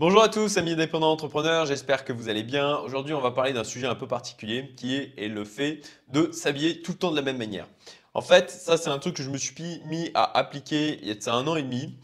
Bonjour à tous, amis indépendants entrepreneurs, j'espère que vous allez bien. Aujourd'hui, on va parler d'un sujet un peu particulier qui est, le fait de s'habiller tout le temps de la même manière. En fait, ça, c'est un truc que je me suis mis à appliquer il y a un an et demi.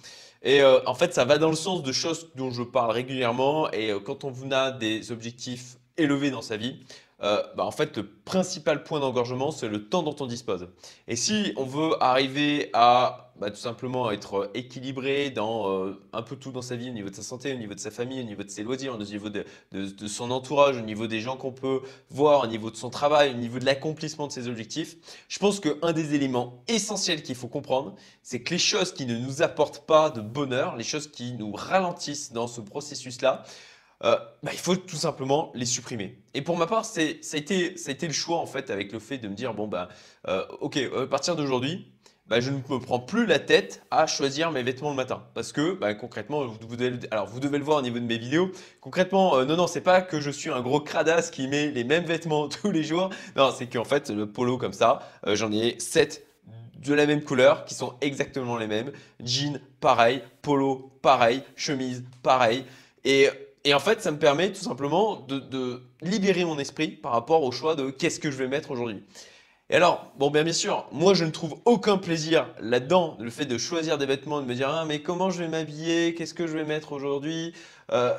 Et euh, en fait, ça va dans le sens de choses dont je parle régulièrement. Et euh, quand on a des objectifs élevés dans sa vie, euh, bah, en fait, le principal point d'engorgement, c'est le temps dont on dispose. Et si on veut arriver à bah, tout simplement être équilibré dans euh, un peu tout dans sa vie, au niveau de sa santé, au niveau de sa famille, au niveau de ses loisirs, au niveau de son entourage, au niveau des gens qu'on peut voir, au niveau de son travail, au niveau de l'accomplissement de ses objectifs, je pense qu'un des éléments essentiels qu'il faut comprendre, c'est que les choses qui ne nous apportent pas de bonheur, les choses qui nous ralentissent dans ce processus-là, euh, bah, il faut tout simplement les supprimer. Et pour ma part, ça a, été, ça a, été, le choix en fait avec le fait de me dire bon bah euh, ok à partir d'aujourd'hui, bah, je ne me prends plus la tête à choisir mes vêtements le matin parce que bah, concrètement vous, devez, alors vous devez le voir au niveau de mes vidéos. Concrètement, euh, non non c'est pas que je suis un gros cradasse qui met les mêmes vêtements tous les jours. Non c'est qu'en fait le polo comme ça, j'en ai 7 de la même couleur, qui sont exactement les mêmes. Jean, pareil. Polo, pareil. Chemise, pareil. Et et en fait, ça me permet tout simplement de, libérer mon esprit par rapport au choix de qu'est-ce que je vais mettre aujourd'hui. Et alors, bon, bien, bien sûr, moi je ne trouve aucun plaisir là-dedans, le fait de choisir des vêtements, de me dire ah, mais comment je vais m'habiller, qu'est-ce que je vais mettre aujourd'hui, euh,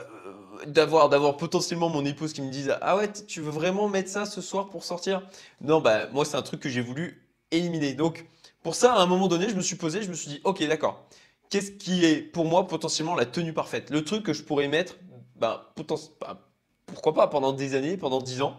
d'avoir d'avoir potentiellement mon épouse qui me dise ah ouais tu veux vraiment mettre ça ce soir pour sortir. Non bah moi c'est un truc que j'ai voulu éliminer. Donc pour ça à un moment donné je me suis posé, je me suis dit ok d'accord, qu'est-ce qui est pour moi potentiellement la tenue parfaite, le truc que je pourrais mettre ben, pourquoi pas pendant des années, pendant dix ans,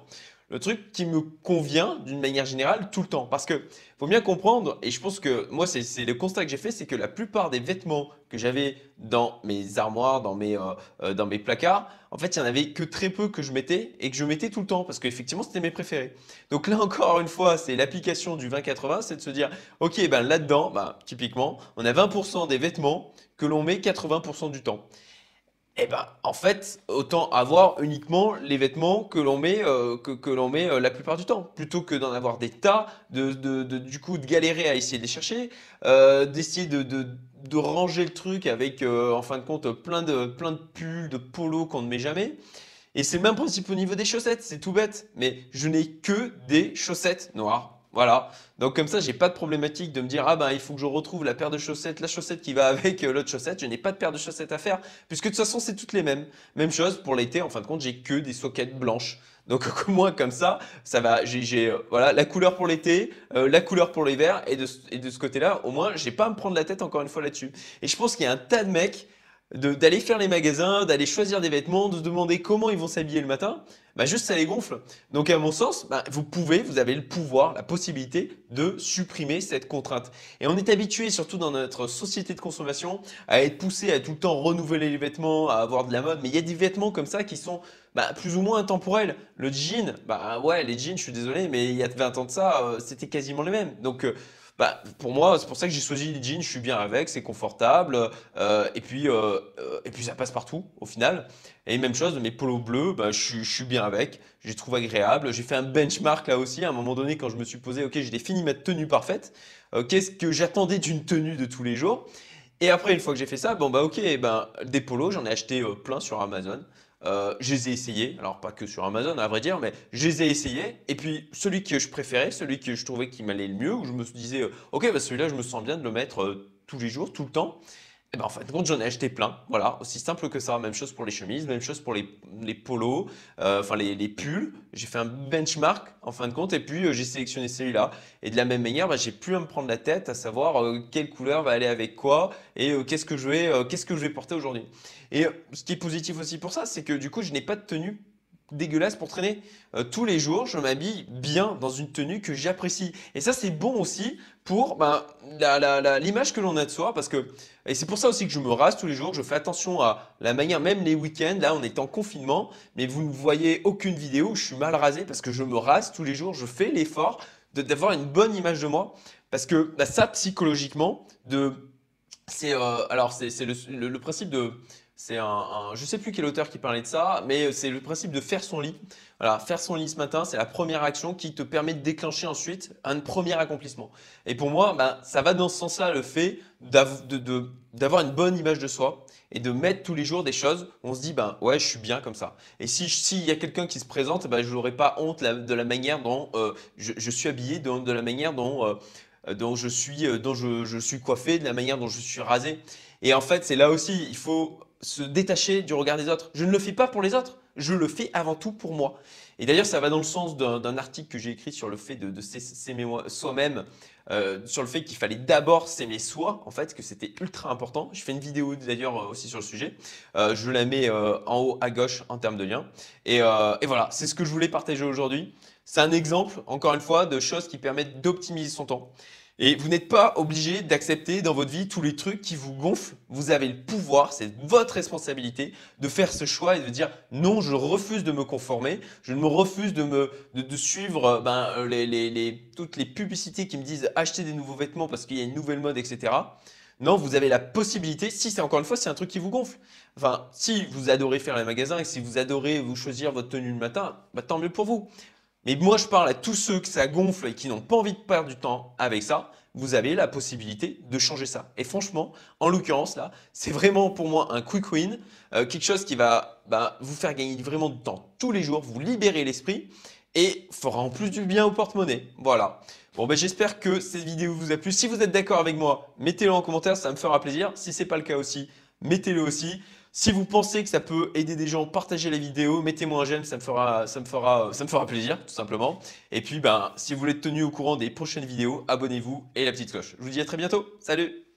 le truc qui me convient d'une manière générale tout le temps. Parce qu'il faut bien comprendre, et je pense que moi, c'est le constat que j'ai fait, c'est que la plupart des vêtements que j'avais dans mes armoires, dans mes, euh, euh, placards, en fait, il n'y en avait que très peu que je mettais et que je mettais tout le temps parce qu'effectivement, c'était mes préférés. Donc là, encore une fois, c'est l'application du 20-80, c'est de se dire, OK, ben là-dedans, ben, typiquement, on a 20% des vêtements que l'on met 80% du temps. Eh ben, en fait, autant avoir uniquement les vêtements que l'on met, euh, que, l'on met euh, la plupart du temps, plutôt que d'en avoir des tas, de, du coup, de galérer à essayer de les chercher, euh, d'essayer de, ranger le truc avec, en fin de compte, plein de, plein de pulls, de polos qu'on ne met jamais. Et c'est le même principe au niveau des chaussettes, c'est tout bête, mais je n'ai que des chaussettes noires. Voilà. Donc comme ça, j'ai pas de problématique de me dire ah ben il faut que je retrouve la paire de chaussettes, la chaussette qui va avec euh, l'autre chaussette. Je n'ai pas de paire de chaussettes à faire puisque de toute façon c'est toutes les mêmes. Même chose pour l'été. En fin de compte, j'ai que des soquettes blanches. Donc au moins comme ça, ça va. J'ai euh, voilà la couleur pour l'été, euh, la couleur pour l'hiver et de, et de ce côté-là, au moins j'ai pas à me prendre la tête encore une fois là-dessus. Et je pense qu'il y a un tas de mecs d'aller faire les magasins, d'aller choisir des vêtements, de se demander comment ils vont s'habiller le matin, bah juste ça les gonfle. Donc à mon sens, bah, vous pouvez, vous avez le pouvoir, la possibilité de supprimer cette contrainte. Et on est habitué, surtout dans notre société de consommation, à être poussé à tout le temps renouveler les vêtements, à avoir de la mode. Mais il y a des vêtements comme ça qui sont bah, plus ou moins intemporels. Le jean, bah ouais, les jeans, je suis désolé, mais il y a 20 ans de ça, euh, c'était quasiment les mêmes. Donc euh, bah, pour moi, c'est pour ça que j'ai choisi les jeans. Je suis bien avec, c'est confortable. Euh, et puis, euh, et puis ça passe partout au final. Et même chose, mes polos bleus, bah, je, je, suis bien avec. les trouve agréable. J'ai fait un benchmark là aussi. À un moment donné, quand je me suis posé, ok, j'ai défini ma tenue parfaite. Euh, qu'est-ce que j'attendais d'une tenue de tous les jours Et après, une fois que j'ai fait ça, bon bah ok, ben, des polos, j'en ai acheté plein sur Amazon. Euh, je les ai essayés, alors pas que sur Amazon à vrai dire, mais je les ai essayés. Et puis celui que je préférais, celui que je trouvais qui m'allait le mieux, où je me disais, euh, ok, bah celui-là, je me sens bien de le mettre euh, tous les jours, tout le temps. Eh ben, en fin de fait, j'en ai acheté plein, voilà, aussi simple que ça. Même chose pour les chemises, même chose pour les, polos, euh, enfin les, les pulls. J'ai fait un benchmark en fin de compte et puis euh, j'ai sélectionné celui-là. Et de la même manière, bah, j'ai plus à me prendre la tête à savoir euh, quelle couleur va aller avec quoi et qu'est-ce que je vais, qu'est-ce que je vais porter aujourd'hui. Et ce qui est positif aussi pour ça, c'est que du coup, je n'ai pas de tenue dégueulasse pour traîner. Euh, tous les jours, je m'habille bien dans une tenue que j'apprécie. Et ça, c'est bon aussi pour ben, l'image que l'on a de soi, parce que et c'est pour ça aussi que je me rase tous les jours, je fais attention à la manière, même les week-ends, là on est en confinement, mais vous ne voyez aucune vidéo où je suis mal rasé, parce que je me rase tous les jours, je fais l'effort d'avoir une bonne image de moi, parce que bah, ça psychologiquement, c'est euh, le, principe de c'est un, je sais plus quel auteur qui parlait de ça, mais euh, c'est le principe de faire son lit. faire son lit ce matin, c'est la première action qui te permet de déclencher ensuite un premier accomplissement. Et pour moi, ben, ça va dans ce sens-là, le fait d'avoir une bonne image de soi et de mettre tous les jours des choses où on se dit, ben ouais, je suis bien comme ça. Et s'il y a quelqu'un qui se présente, ben, je n'aurai pas honte de la manière dont euh, je, suis habillé, de, la manière dont... Euh, dont je suis, dont je, suis coiffé, de la manière dont je suis rasé. Et en fait, c'est là aussi, il faut se détacher du regard des autres. Je ne le fais pas pour les autres, je le fais avant tout pour moi. Et d'ailleurs, ça va dans le sens d'un article que j'ai écrit sur le fait de, s'aimer soi-même, euh, sur le fait qu'il fallait d'abord s'aimer soi, en fait, que c'était ultra important. Je fais une vidéo d'ailleurs euh, aussi sur le sujet. Euh, je la mets en haut à gauche en termes de lien. et voilà, c'est ce que je voulais partager aujourd'hui. C'est un exemple, encore une fois, de choses qui permettent d'optimiser son temps. Et vous n'êtes pas obligé d'accepter dans votre vie tous les trucs qui vous gonflent. Vous avez le pouvoir, c'est votre responsabilité de faire ce choix et de dire non, je refuse de me conformer, je me refuse de, suivre euh, ben, euh, toutes les publicités qui me disent acheter des nouveaux vêtements parce qu'il y a une nouvelle mode, etc. Non, vous avez la possibilité, si c'est encore une fois, c'est un truc qui vous gonfle. Enfin, si vous adorez faire les magasins et si vous adorez vous choisir votre tenue le matin, ben, tant mieux pour vous. Mais moi, je parle à tous ceux que ça gonfle et qui n'ont pas envie de perdre du temps avec ça. Vous avez la possibilité de changer ça. Et franchement, en l'occurrence, là, c'est vraiment pour moi un quick win, euh, quelque chose qui va bah, vous faire gagner vraiment du temps tous les jours, vous libérer l'esprit et fera en plus du bien au porte-monnaie. Voilà. Bon, ben, j'espère que cette vidéo vous a plu. Si vous êtes d'accord avec moi, mettez-le en commentaire, ça me fera plaisir. Si ce n'est pas le cas aussi, mettez-le aussi. Si vous pensez que ça peut aider des gens, partagez la vidéo, mettez-moi un j'aime, ça me fera, euh, ça me fera, plaisir, tout simplement. Et puis, ben, si vous voulez être tenu au courant des prochaines vidéos, abonnez-vous et la petite cloche. Je vous dis à très bientôt. Salut